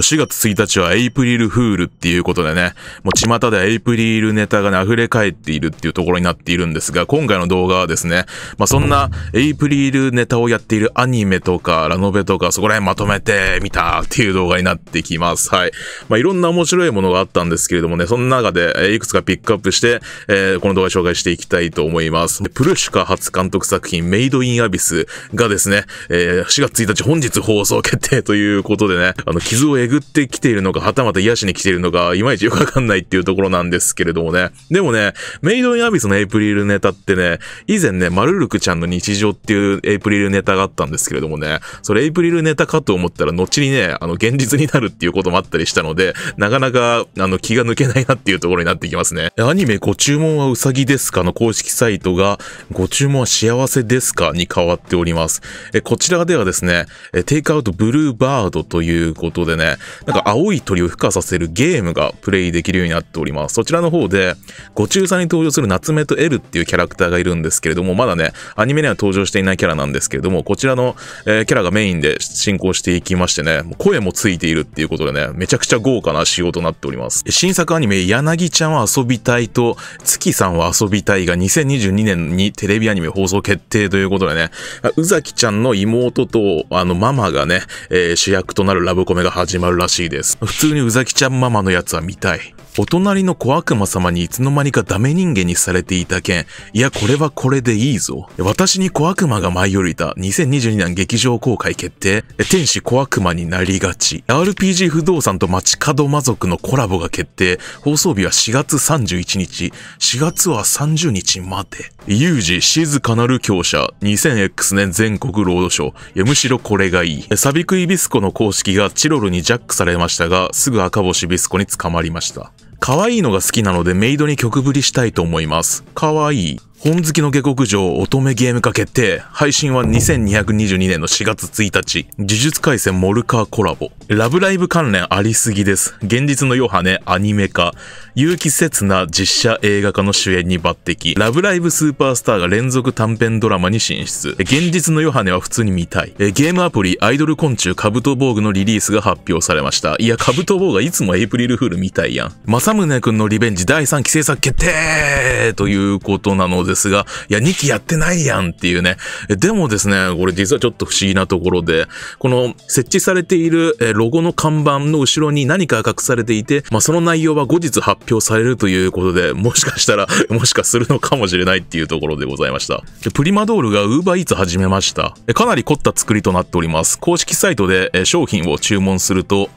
4月1日はエイプリルフールっていうことでね、もう巷でエイプリルネタがね、溢れ返っているっていうところになっているんですが、今回の動画はですね、まあそんなエイプリルネタをやっているアニメとかラノベとかそこら辺まとめてみたっていう動画になってきます。はい。まあいろんな面白いものがあったんですけれどもね、その中でいくつかピックアップして、えー、この動画紹介していきたいと思います。プルシュカ初監督作品メイドインアビスがですね、えー、4月1日本日放送決定ということでね、あの、傷を巡ってきているのか、はたまた癒しに来ているのか、いまいちよくわかんないっていうところなんですけれどもね。でもね、メイドインアビスのエイプリルネタってね、以前ね、マルルクちゃんの日常っていうエイプリルネタがあったんですけれどもね、それエイプリルネタかと思ったら、後にね、あの、現実になるっていうこともあったりしたので、なかなか、あの、気が抜けないなっていうところになってきますね。アニメご注文はうさぎですかの公式サイトが、ご注文は幸せですかに変わっております。え、こちらではですね、テイクアウトブルーバードということでね、なんか青い鳥を孵化させるゲームがプレイできるようになっております。そちらの方で、ご中佐に登場する夏目とエルっていうキャラクターがいるんですけれども、まだね、アニメには登場していないキャラなんですけれども、こちらの、えー、キャラがメインで進行していきましてね、も声もついているっていうことでね、めちゃくちゃ豪華な仕様となっております。新作アニメ、柳ちゃんは遊びたいと、月さんは遊びたいが2022年にテレビアニメ放送決定ということでね、宇崎ちゃんの妹と、あの、ママがね、えー、主役となるラブコメが始ままるらしいです。普通にうざきちゃんママのやつは見たい。お隣の小悪魔様にいつの間にかダメ人間にされていた件、いや、これはこれでいいぞ。私に小悪魔が舞い降りた2022年劇場公開決定、天使小悪魔になりがち、RPG 不動産と街角魔族のコラボが決定、放送日は4月31日、4月は30日まで。有事静かなる強者、2000X 年全国労働省、いや、むしろこれがいい。サビクイビスコの公式がチロルにジャックされましたが、すぐ赤星ビスコに捕まりました。可愛いのが好きなのでメイドに曲振りしたいと思います。可愛い。本好きの下克上乙女ゲーム化決定。配信は2222年の4月1日。呪術回戦モルカーコラボ。ラブライブ関連ありすぎです。現実のヨハネアニメ化。結城刹那実写映画化の主演に抜擢。ラブライブスーパースターが連続短編ドラマに進出。現実のヨハネは普通に見たい。ゲームアプリアイドル昆虫カブトボーグのリリースが発表されました。いや、カブトボーグはいつもエイプリルフールみたいやん。正宗くんのリベンジ第3期制作決定ということなので、ですが、いや、2期やってないやんっていうね。でもですね、これ実はちょっと不思議なところで、この設置されているロゴの看板の後ろに何か隠されていて、まあ、その内容は後日発表されるということで、もしかしたら、もしかするのかもしれないっていうところでございました。プリマドールが UberEats 始めました。かなり凝った作りとなっております。公式サイトで商品を注文すると、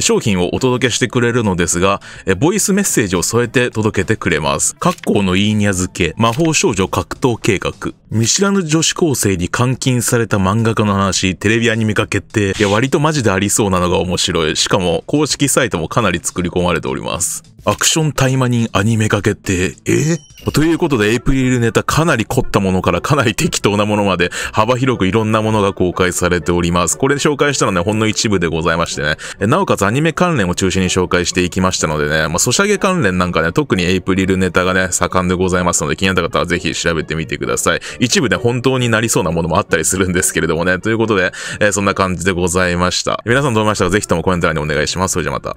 商品をお届けしてくれるのですが、ボイスメッセージを添えて届けてくれます。括弧のいいにゃ漬け、魔法少女格闘計画。見知らぬ女子高生に監禁された漫画家の話、テレビアニメ化決定。いや、割とマジでありそうなのが面白い。しかも、公式サイトもかなり作り込まれております。アクション大麻人アニメ化決定。えー、ということで、エイプリルネタかなり凝ったものからかなり適当なものまで幅広くいろんなものが公開されております。これ紹介したのはね、ほんの一部でございましてね。なおかつアニメ関連を中心に紹介していきましたのでね、まあ、ソシャゲ関連なんかね、特にエイプリルネタがね、盛んでございますので、気になった方はぜひ調べてみてください。一部で、ね、本当になりそうなものもあったりするんですけれどもね。ということで、えー、そんな感じでございました。皆さんどう思いましたかぜひともコメント欄にお願いします。それじゃまた。